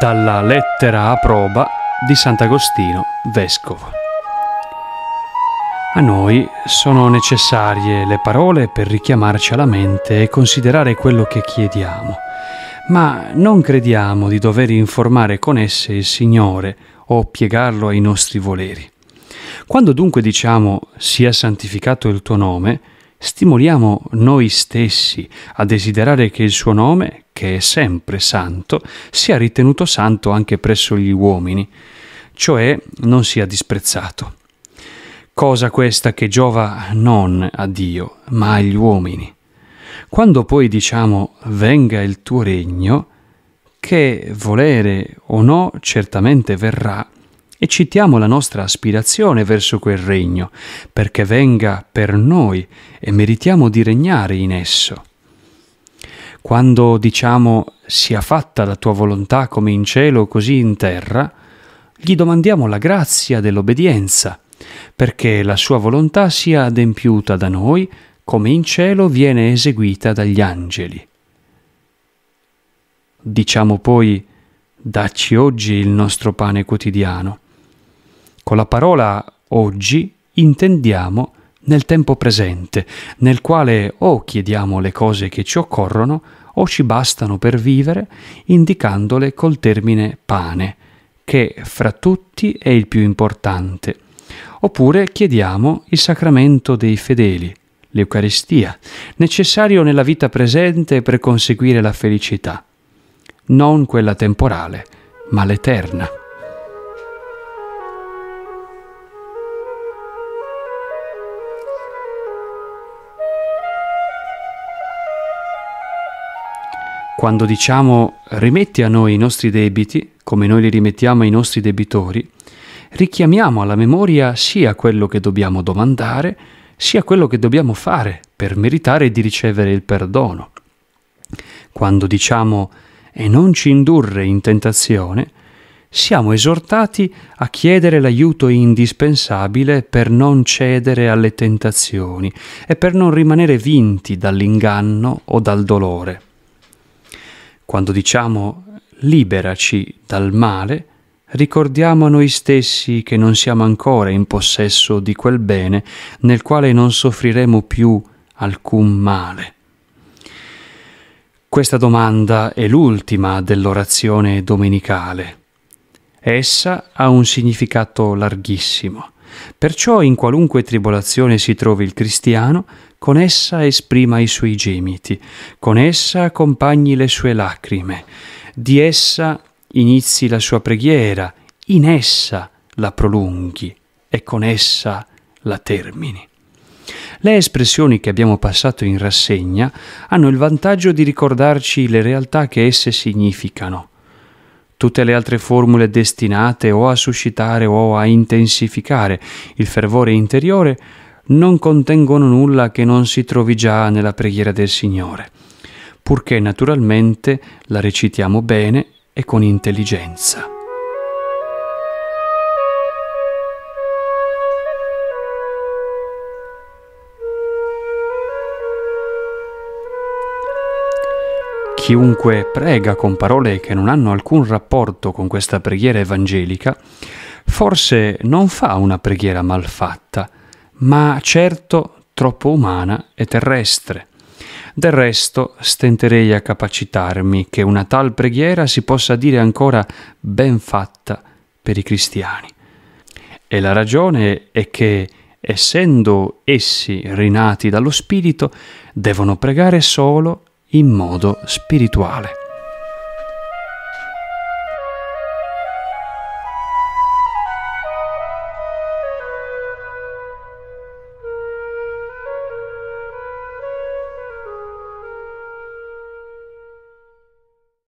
Dalla lettera a proba di Sant'Agostino, vescovo. A noi sono necessarie le parole per richiamarci alla mente e considerare quello che chiediamo, ma non crediamo di dover informare con esse il Signore o piegarlo ai nostri voleri. Quando dunque diciamo sia santificato il tuo nome, stimoliamo noi stessi a desiderare che il suo nome, che è sempre santo, sia ritenuto santo anche presso gli uomini, cioè non sia disprezzato. Cosa questa che giova non a Dio, ma agli uomini. Quando poi diciamo venga il tuo regno, che volere o no certamente verrà, e citiamo la nostra aspirazione verso quel regno, perché venga per noi e meritiamo di regnare in esso. Quando diciamo sia fatta la tua volontà come in cielo così in terra, gli domandiamo la grazia dell'obbedienza, perché la sua volontà sia adempiuta da noi come in cielo viene eseguita dagli angeli. Diciamo poi, dacci oggi il nostro pane quotidiano con la parola oggi intendiamo nel tempo presente, nel quale o chiediamo le cose che ci occorrono o ci bastano per vivere, indicandole col termine pane, che fra tutti è il più importante. Oppure chiediamo il sacramento dei fedeli, l'Eucaristia, necessario nella vita presente per conseguire la felicità, non quella temporale, ma l'eterna. Quando diciamo rimetti a noi i nostri debiti, come noi li rimettiamo ai nostri debitori, richiamiamo alla memoria sia quello che dobbiamo domandare, sia quello che dobbiamo fare per meritare di ricevere il perdono. Quando diciamo e non ci indurre in tentazione, siamo esortati a chiedere l'aiuto indispensabile per non cedere alle tentazioni e per non rimanere vinti dall'inganno o dal dolore. Quando diciamo liberaci dal male, ricordiamo a noi stessi che non siamo ancora in possesso di quel bene nel quale non soffriremo più alcun male. Questa domanda è l'ultima dell'orazione domenicale. Essa ha un significato larghissimo. Perciò in qualunque tribolazione si trovi il cristiano, con essa esprima i suoi gemiti, con essa accompagni le sue lacrime, di essa inizi la sua preghiera, in essa la prolunghi e con essa la termini. Le espressioni che abbiamo passato in rassegna hanno il vantaggio di ricordarci le realtà che esse significano. Tutte le altre formule destinate o a suscitare o a intensificare il fervore interiore non contengono nulla che non si trovi già nella preghiera del Signore, purché naturalmente la recitiamo bene e con intelligenza. Chiunque prega con parole che non hanno alcun rapporto con questa preghiera evangelica, forse non fa una preghiera malfatta, ma certo troppo umana e terrestre. Del resto stenterei a capacitarmi che una tal preghiera si possa dire ancora ben fatta per i cristiani. E la ragione è che, essendo essi rinati dallo Spirito, devono pregare solo in modo spirituale.